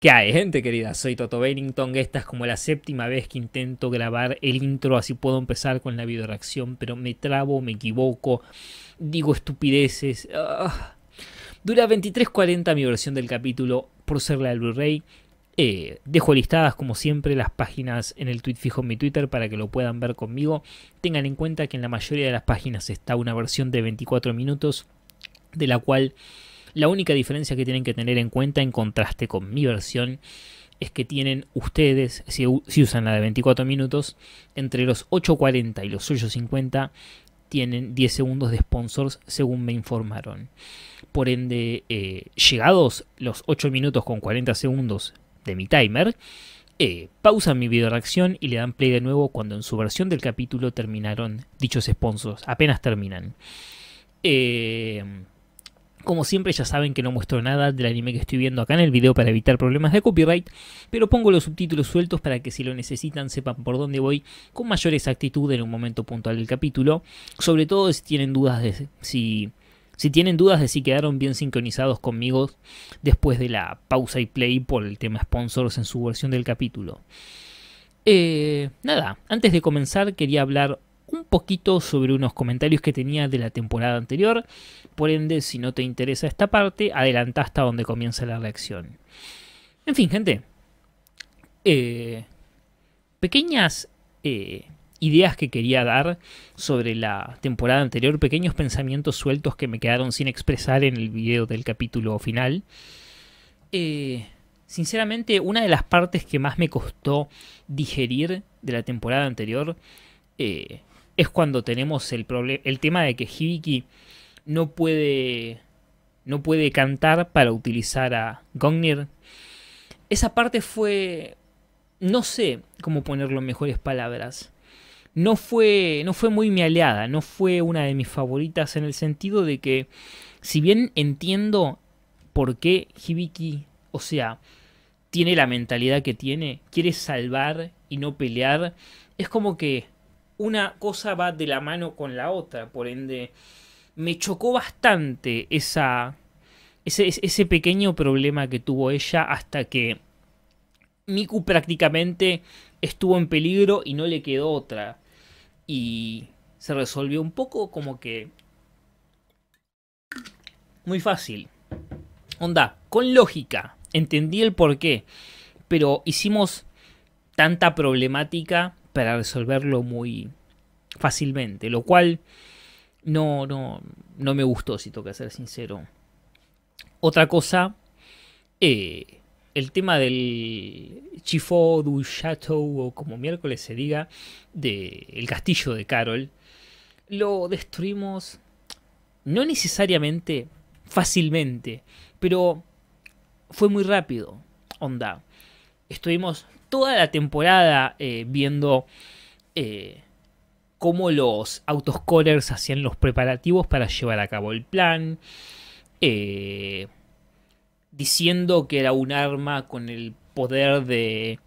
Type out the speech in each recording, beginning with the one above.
¿Qué hay, gente querida? Soy Toto Bennington. Esta es como la séptima vez que intento grabar el intro, así puedo empezar con la videoreacción, pero me trabo, me equivoco, digo estupideces. Ah. Dura 23.40 mi versión del capítulo por ser la del Blu-ray. Eh, dejo listadas, como siempre, las páginas en el tweet fijo en mi Twitter para que lo puedan ver conmigo. Tengan en cuenta que en la mayoría de las páginas está una versión de 24 minutos, de la cual la única diferencia que tienen que tener en cuenta en contraste con mi versión es que tienen ustedes, si, usan la de 24 minutos, entre los 8.40 y los 8.50 tienen 10 segundos de sponsors según me informaron. Por ende, eh, llegados los 8 minutos con 40 segundos de mi timer, eh, pausan mi video reacción y le dan play de nuevo cuando en su versión del capítulo terminaron dichos sponsors. Apenas terminan. Eh, como siempre ya saben que no muestro nada del anime que estoy viendo acá en el video para evitar problemas de copyright, pero pongo los subtítulos sueltos para que si lo necesitan sepan por dónde voy con mayor exactitud en un momento puntual del capítulo, sobre todo si tienen dudas de si si tienen dudas de si quedaron bien sincronizados conmigo después de la pausa y play por el tema sponsors en su versión del capítulo. Eh, nada, antes de comenzar quería hablar un poquito sobre unos comentarios que tenía de la temporada anterior, por ende, si no te interesa esta parte, adelanta hasta donde comienza la reacción. En fin, gente. Eh, pequeñas eh, ideas que quería dar sobre la temporada anterior, pequeños pensamientos sueltos que me quedaron sin expresar en el video del capítulo final. Eh, sinceramente, una de las partes que más me costó digerir de la temporada anterior es cuando tenemos el, el tema de que Hibiki no puede, no puede cantar para utilizar a Gungnir. Esa parte fue, no sé cómo ponerlo en mejores palabras. No fue, no fue muy mi aliada, no fue una de mis favoritas en el sentido de que, si bien entiendo por qué Hibiki, o sea, tiene la mentalidad que tiene, quiere salvar y no pelear, es como que una cosa va de la mano con la otra, por ende me chocó bastante esa, ese, ese pequeño problema que tuvo ella hasta que Miku prácticamente estuvo en peligro y no le quedó otra. Y se resolvió un poco como que... Muy fácil. Onda, con lógica. Entendí el porqué. Pero hicimos tanta problemática para resolverlo muy fácilmente. Lo cual no, no, no me gustó, si toca ser sincero. Otra cosa, eh, el tema del Chifo du Chateau, o como miércoles se diga, del castillo de Carol, lo destruimos no necesariamente fácilmente, pero fue muy rápido. Onda, estuvimos toda la temporada eh, viendo eh, cómo los autoscorers hacían los preparativos para llevar a cabo el plan, eh, diciendo que era un arma con el poder de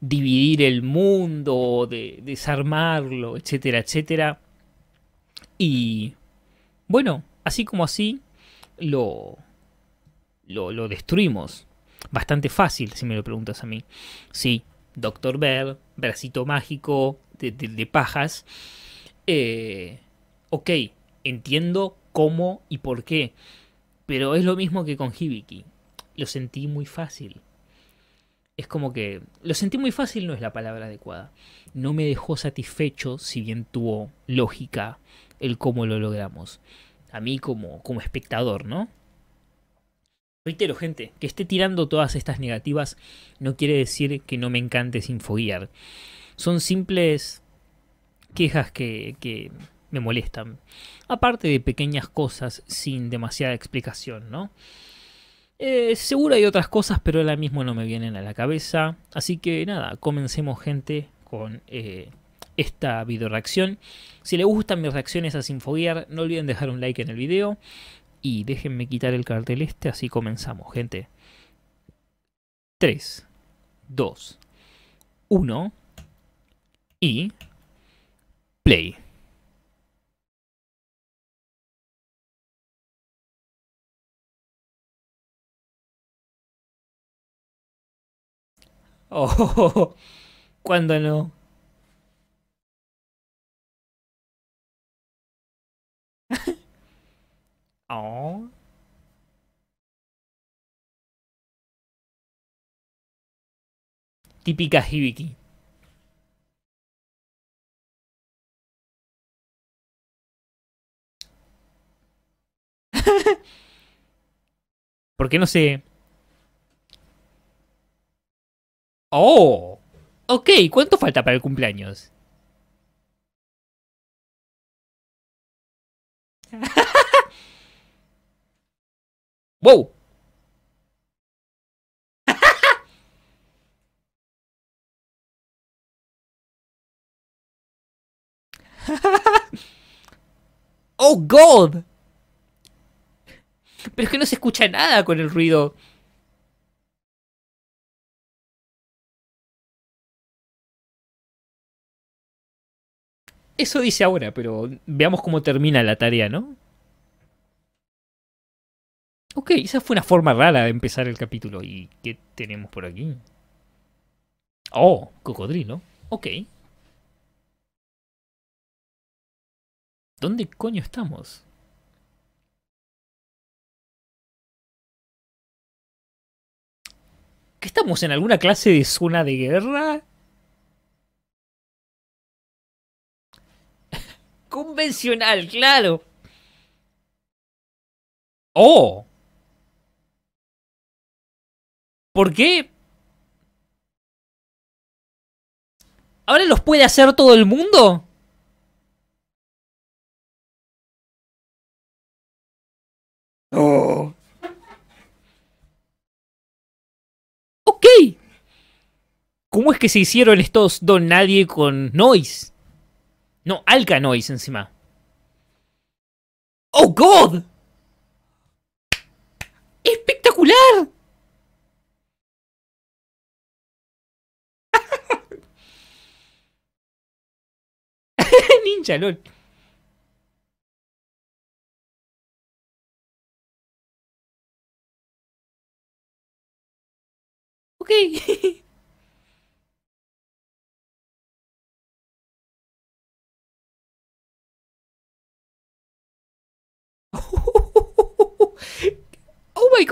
dividir el mundo, de desarmarlo, etcétera, etcétera. Y bueno, así como así, lo, lo, destruimos. Bastante fácil, si me lo preguntas a mí. Sí, Doctor Bear, Bracito Mágico, de, pajas, eh, ok, entiendo cómo y por qué, pero es lo mismo que con Hibiki. Lo sentí muy fácil. Es como que lo sentí muy fácil no es la palabra adecuada. No me dejó satisfecho si bien tuvo lógica el cómo lo logramos. A mí como, como espectador, ¿no? Reitero, gente, que esté tirando todas estas negativas no quiere decir que no me encante sin foguear son simples quejas que, me molestan. Aparte de pequeñas cosas sin demasiada explicación, ¿no? Eh, seguro hay otras cosas, pero ahora mismo no me vienen a la cabeza. Así que nada, comencemos gente con eh, esta video reacción. Si les gustan mis reacciones a Sinfoguear, no olviden dejar un like en el video. Y déjenme quitar el cartel este, así comenzamos, gente. 3, 2, 1 play. Oh, ¿cuándo no? oh. Típica Hibiki. Porque no sé. Oh. Ok, ¿cuánto falta para el cumpleaños? wow. oh God. Pero es que no se escucha nada con el ruido. Eso dice ahora, pero veamos cómo termina la tarea, ¿no? Ok, esa fue una forma rara de empezar el capítulo. ¿Y qué tenemos por aquí? Oh, cocodrilo. Ok. ¿Dónde coño estamos? estamos en alguna clase de zona de guerra? Convencional, claro. Oh. ¿Por qué? ¿Ahora los puede hacer todo el mundo? Oh. ¿Cómo es que se hicieron estos don nadie con Noise? No, alka Noise encima. ¡Oh, God! ¡Espectacular! Ninja LOL. Ok.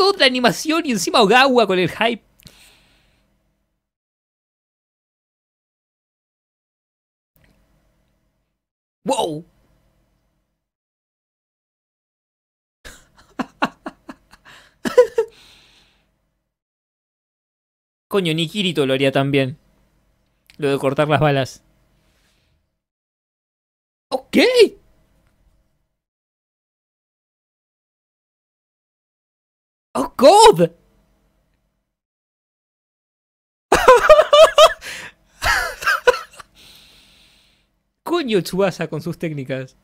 otra animación y encima Ogawa con el hype. ¡Wow! Coño, ni lo haría también. Lo de cortar las balas. okay Oh god! Coño Tsubasa con sus técnicas.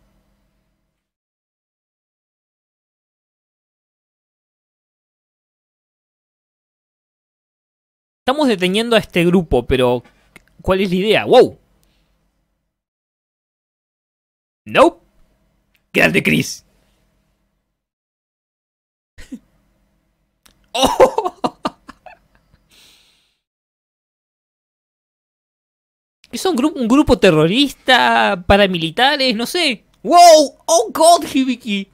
Estamos deteniendo a este grupo, pero ¿cuál es la idea? ¡Wow! ¡Nope! de Chris! Es un, un grupo terrorista, paramilitares, no sé. ¡Wow! ¡Oh, God, Hibiki!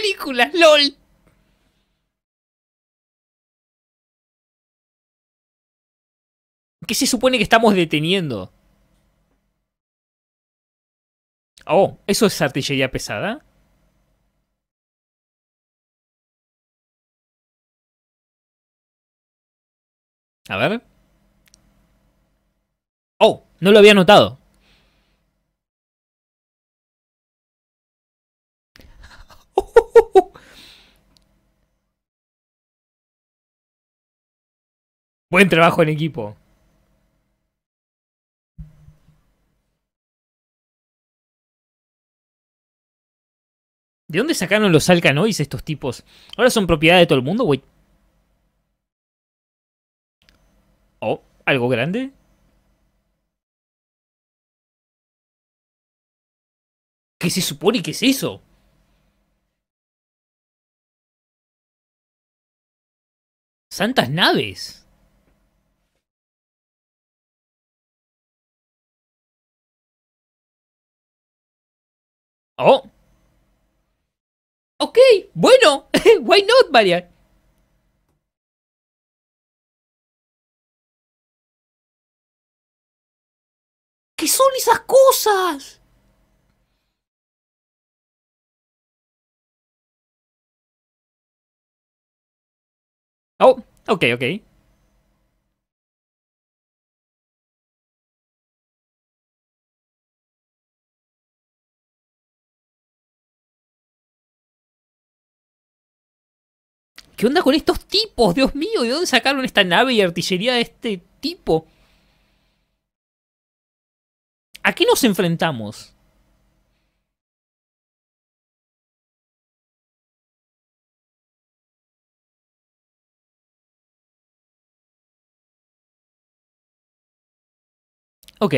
Películas, LOL. ¿Qué se supone que estamos deteniendo? Oh, ¿eso es artillería pesada? A ver. Oh, no lo había notado. Buen trabajo en equipo. ¿De dónde sacaron los alcanois estos tipos? ¿Ahora son propiedad de todo el mundo, güey? ¿Oh? ¿Algo grande? ¿Qué se supone que es eso? ¡Santas naves! Oh. Ok, bueno. Why not, marian ¿Qué son esas cosas? Oh, ok, ok. ¿Qué onda con estos tipos? Dios mío, ¿de dónde sacaron esta nave y artillería de este tipo? ¿A qué nos enfrentamos? Ok.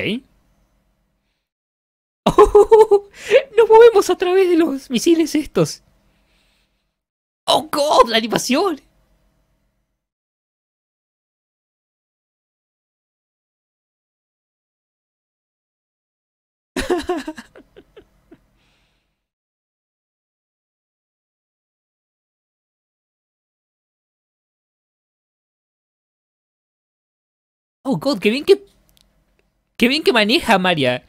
nos movemos a través de los misiles estos. ¡Oh, God! ¡La animación! Oh god, qué bien que. Qué bien que maneja María.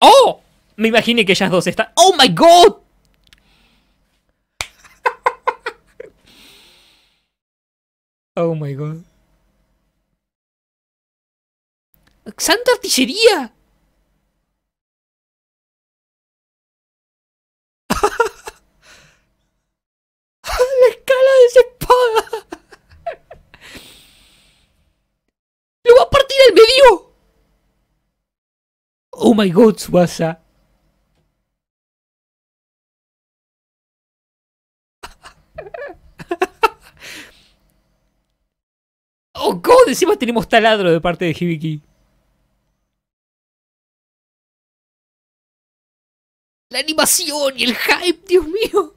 ¡Oh! Me imaginé que ellas dos están... ¡Oh, my God! oh, my God. ¡Santa artillería! ¡La escala de esa espada! ¡Lo va a partir al medio! ¡Oh my god, Suasa! encima tenemos taladro de parte de Hibiki. La animación y el hype, Dios mío.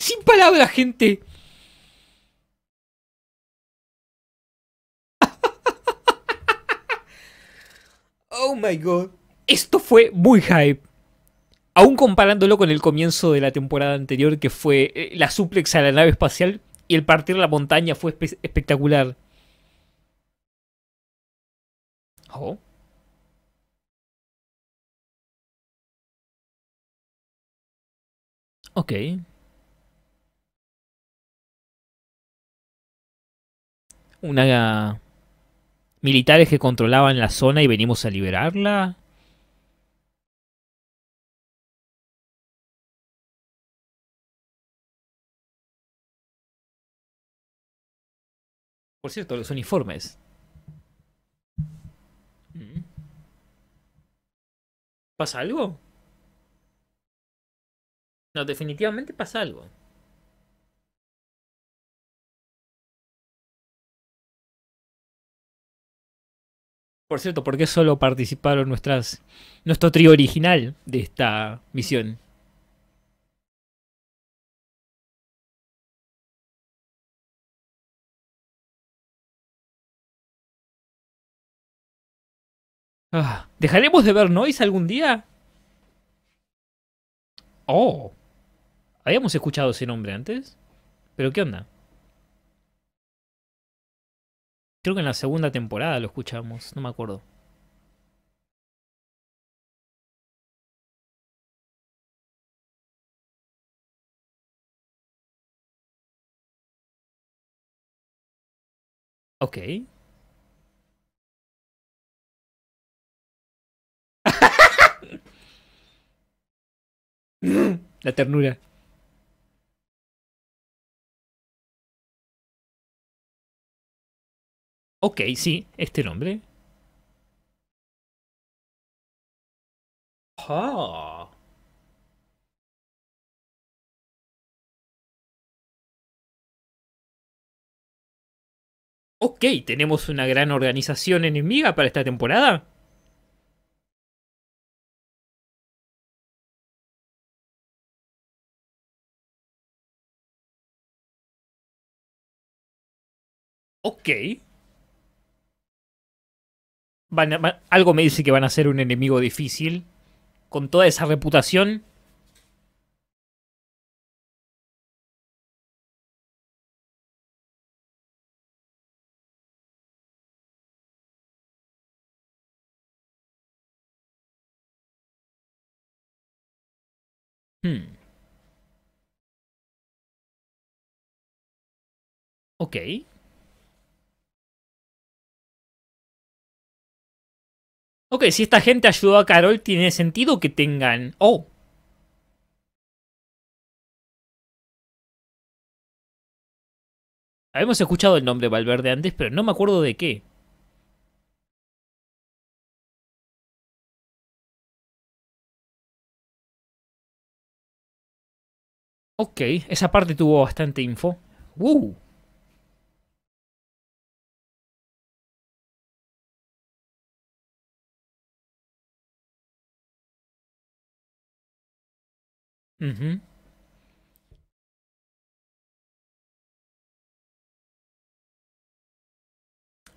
Sin palabras, gente. Oh my god. Esto fue muy hype. Aún comparándolo con el comienzo de la temporada anterior, que fue eh, la suplex a la nave espacial y el partir la montaña fue espectacular. Oh. Ok. Una... Militares que controlaban la zona y venimos a liberarla. Por cierto, los uniformes. Mm. ¿Pasa algo? No, definitivamente pasa algo. Por cierto, ¿por qué solo participaron nuestras, nuestro trío original de esta misión? Ah, ¿Dejaremos de ver Noise algún día? Oh. ¿Habíamos escuchado ese nombre antes? ¿Pero qué onda? Creo que en la segunda temporada lo escuchamos, no me acuerdo. Ok. La ternura. Ok, sí, este nombre. Ah. Ok, tenemos una gran organización enemiga para esta temporada. Okay. Van algo me dice que van a ser un enemigo difícil. Con toda esa reputación. Hmm. Ok. Ok, si esta gente ayudó a Carol, tiene sentido que tengan... Oh. Habíamos escuchado el nombre Valverde antes, pero no me acuerdo de qué. Ok, esa parte tuvo bastante info.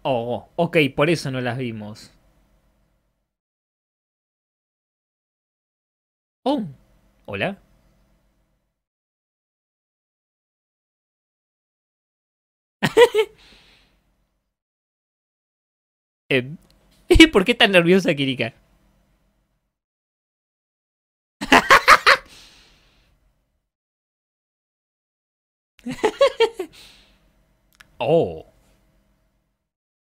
Oh, ok, por eso no las vimos. Oh, hola. eh, ¿Por qué tan nerviosa Kirika? Oh.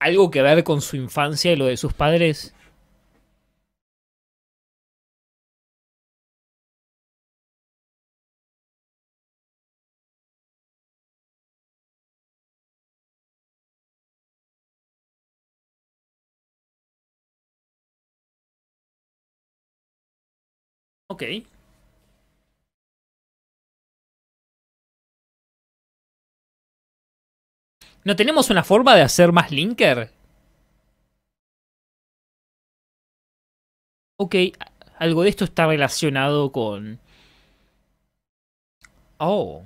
¿Algo que ver con su infancia y lo de sus padres? Okay. ¿No tenemos una forma de hacer más linker? Ok, algo de esto está relacionado con... Oh.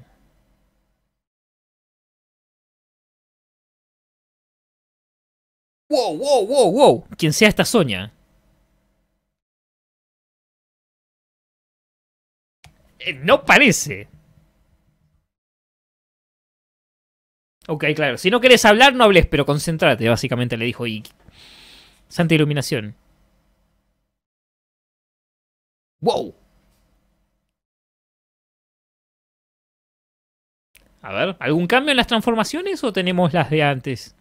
Wow, wow, wow, wow. Quien sea esta Sonia. Eh, no parece. Ok, claro. Si no querés hablar, no hables, pero concéntrate, básicamente le dijo Y Santa Iluminación. ¡Wow! A ver, ¿algún cambio en las transformaciones o tenemos las de antes?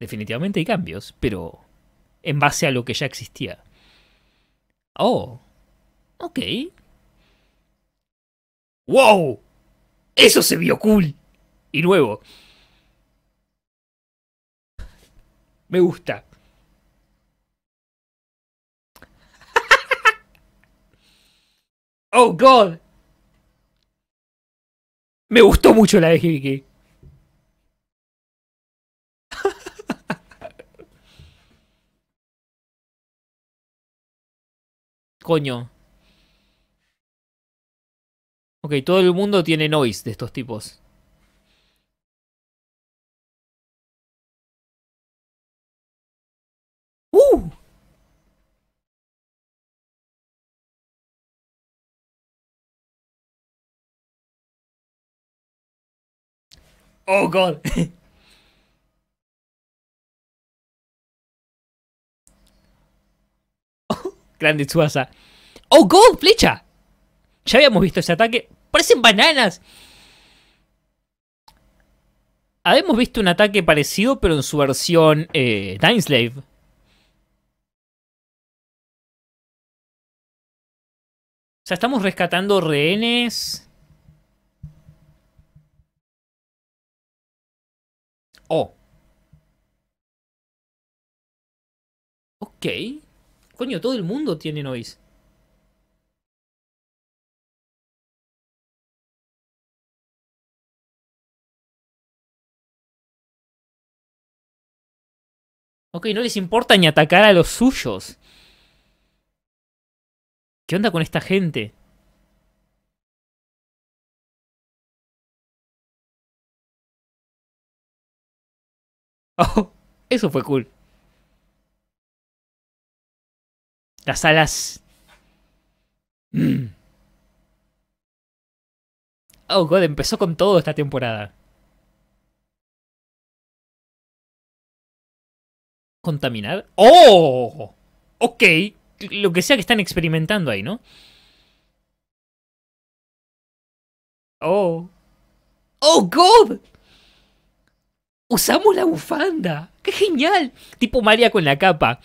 Definitivamente hay cambios, pero en base a lo que ya existía. Oh, ok. ¡Wow! Eso se vio cool. Y nuevo. Me gusta. oh, God. Me gustó mucho la de Coño. Ok, todo el mundo tiene noise de estos tipos. ¡Uh! Oh, God. oh, grande Tsubasa. Oh, God, flecha. Ya habíamos visto ese ataque. ¡Parecen bananas! Habíamos visto un ataque parecido, pero en su versión eh, Slave. O sea, estamos rescatando rehenes. Oh. Ok. Coño, todo el mundo tiene noise. Ok, no les importa ni atacar a los suyos. ¿Qué onda con esta gente? Oh, eso fue cool. Las alas... Oh, God, empezó con todo esta temporada. contaminar. ¡Oh! Ok, lo que sea que están experimentando ahí, ¿no? Oh. ¡Oh, God! Usamos la bufanda. ¡Qué genial! Tipo María con la capa.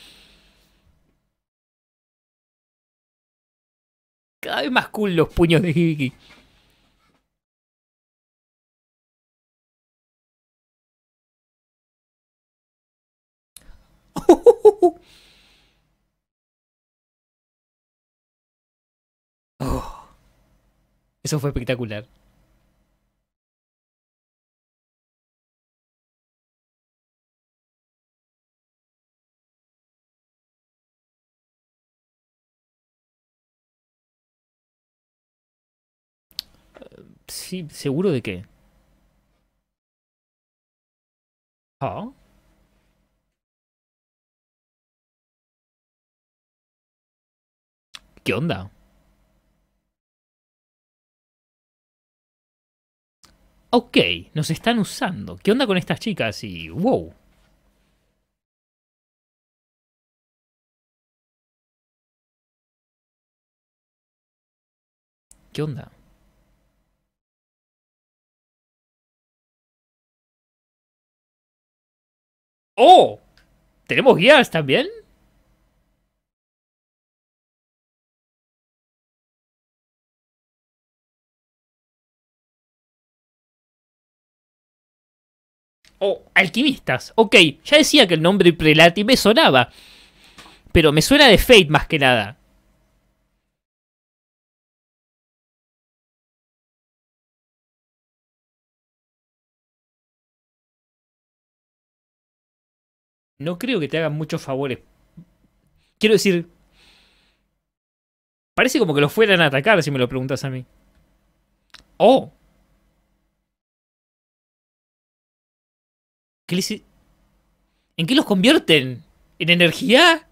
Cada vez más cool los puños de Hibiki. Eso fue espectacular. Sí, seguro de qué. ¿Ah? ¿Qué onda? ok, nos están usando. ¿Qué onda con estas chicas? Y wow. ¿Qué onda? ¡Oh! ¿Tenemos guías también? Oh, alquimistas. Ok, ya decía que el nombre Prelati me sonaba, pero me suena de Fate más que nada. No creo que te hagan muchos favores. Quiero decir, parece como que los fueran a atacar si me lo preguntas a mí. Oh, ¿En qué los convierten? ¿En energía?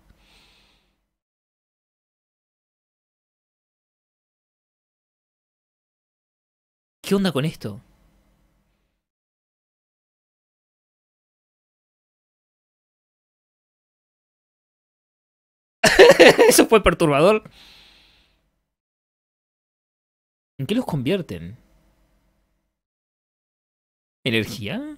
¿Qué onda con esto? Eso fue perturbador. ¿En qué los convierten? ¿Energía?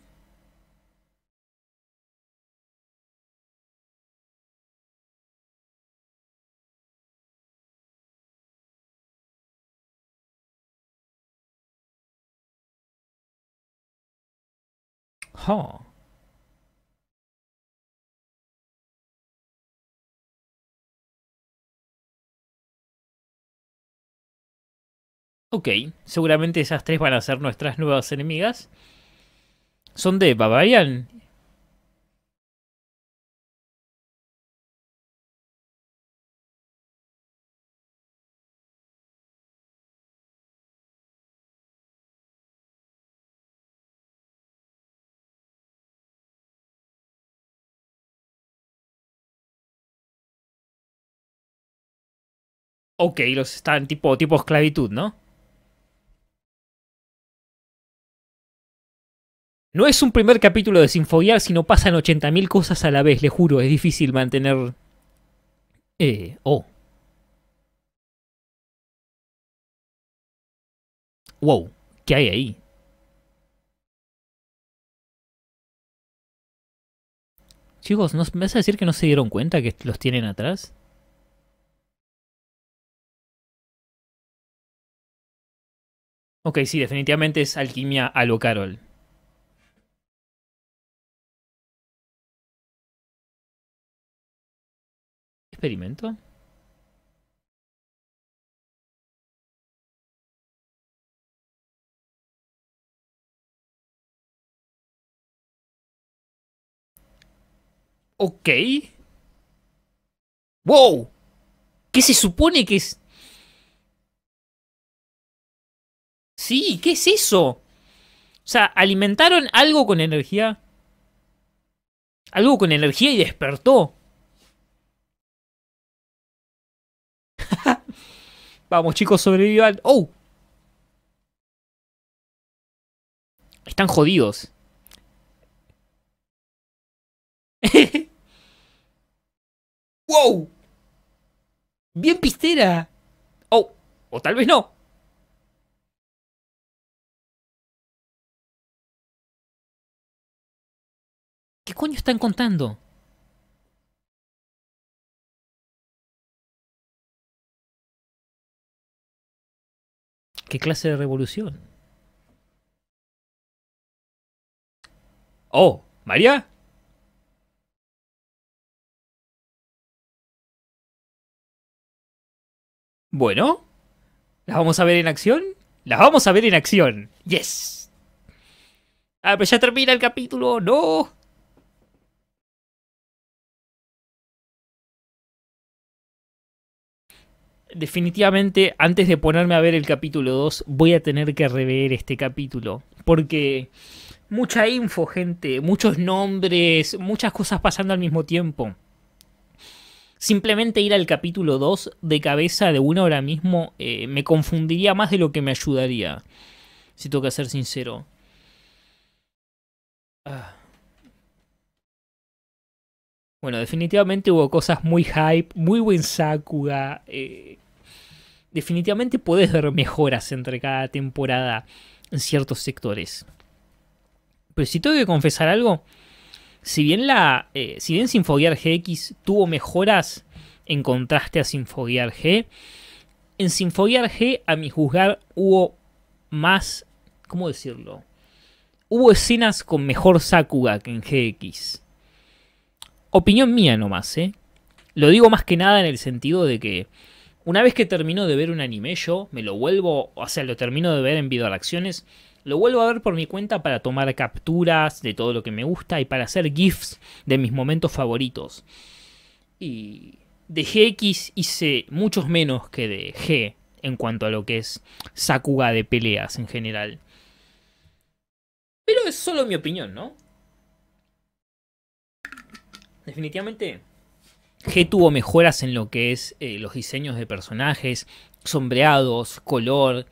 Okay, Ok, seguramente esas tres van a ser nuestras nuevas enemigas. Son de Bavarian Ok, los están tipo, tipo esclavitud, ¿no? No es un primer capítulo de Sinfoguear, sino pasan 80.000 cosas a la vez, le juro, es difícil mantener... Eh, oh. Wow, ¿qué hay ahí? Chicos, ¿me vas a decir que no se dieron cuenta que los tienen atrás? Ok, sí, definitivamente es alquimia a lo Carol. ¿Experimento? Ok. ¡Wow! ¿Qué se supone que es? Sí, ¿qué es eso? O sea, alimentaron algo con energía. Algo con energía y despertó. Vamos, chicos, sobrevivan. ¡Oh! Están jodidos. ¡Wow! Bien pistera. Oh, o tal vez no. están contando? ¿Qué clase de revolución? Oh, María. Bueno, ¿las vamos a ver en acción? ¡Las vamos a ver en acción! ¡Yes! Ah, pero ya termina el capítulo, ¡no! definitivamente antes de ponerme a ver el capítulo 2 voy a tener que rever este capítulo. Porque mucha info, gente, muchos nombres, muchas cosas pasando al mismo tiempo. Simplemente ir al capítulo 2 de cabeza de una ahora mismo eh, me confundiría más de lo que me ayudaría. Si tengo que ser sincero. Ah. Bueno, definitivamente hubo cosas muy hype, muy buen Sakuga. Eh, definitivamente puedes ver mejoras entre cada temporada en ciertos sectores. Pero si tengo que confesar algo, si bien la. Eh, si bien Sinfoguear GX tuvo mejoras en contraste a Sinfoguear G. En Sinfoguear G, a mi juzgar, hubo más. ¿Cómo decirlo? Hubo escenas con mejor Sakuga que en GX opinión mía nomás, ¿eh? Lo digo más que nada en el sentido de que una vez que termino de ver un anime yo, me lo vuelvo, o sea, lo termino de ver en video acciones, lo vuelvo a ver por mi cuenta para tomar capturas de todo lo que me gusta y para hacer GIFs de mis momentos favoritos. Y de GX hice muchos menos que de G en cuanto a lo que es Sakuga de peleas en general. Pero es solo mi opinión, ¿no? definitivamente G tuvo mejoras en lo que es eh, los diseños de personajes, sombreados, color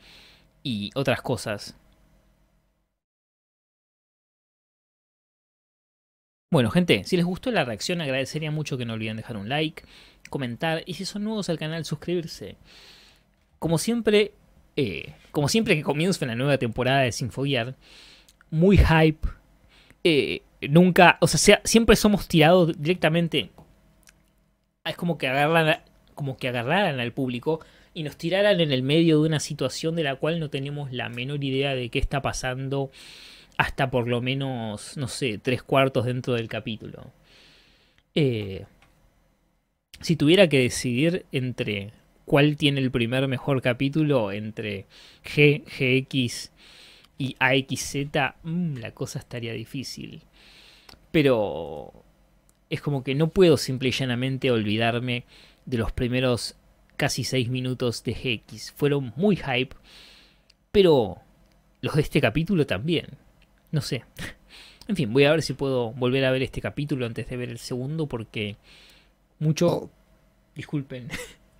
y otras cosas. Bueno gente, si les gustó la reacción agradecería mucho que no olviden dejar un like, comentar y si son nuevos al canal suscribirse. Como siempre, eh, como siempre que comienza una nueva temporada de sinfogear, muy hype, eh, nunca, o sea, siempre somos tirados directamente. Es como que agarran, como que agarraran al público y nos tiraran en el medio de una situación de la cual no tenemos la menor idea de qué está pasando hasta por lo menos, no sé, tres cuartos dentro del capítulo. Eh, si tuviera que decidir entre cuál tiene el primer mejor capítulo, entre G, GX y AXZ, mm, la cosa estaría difícil pero es como que no puedo simple y llanamente olvidarme de los primeros casi 6 minutos de GX. Fueron muy hype, pero los de este capítulo también. No sé. En fin, voy a ver si puedo volver a ver este capítulo antes de ver el segundo porque mucho... Oh. Disculpen.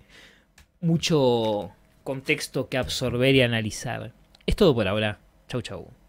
mucho contexto que absorber y analizar. Es todo por ahora. Chau chau.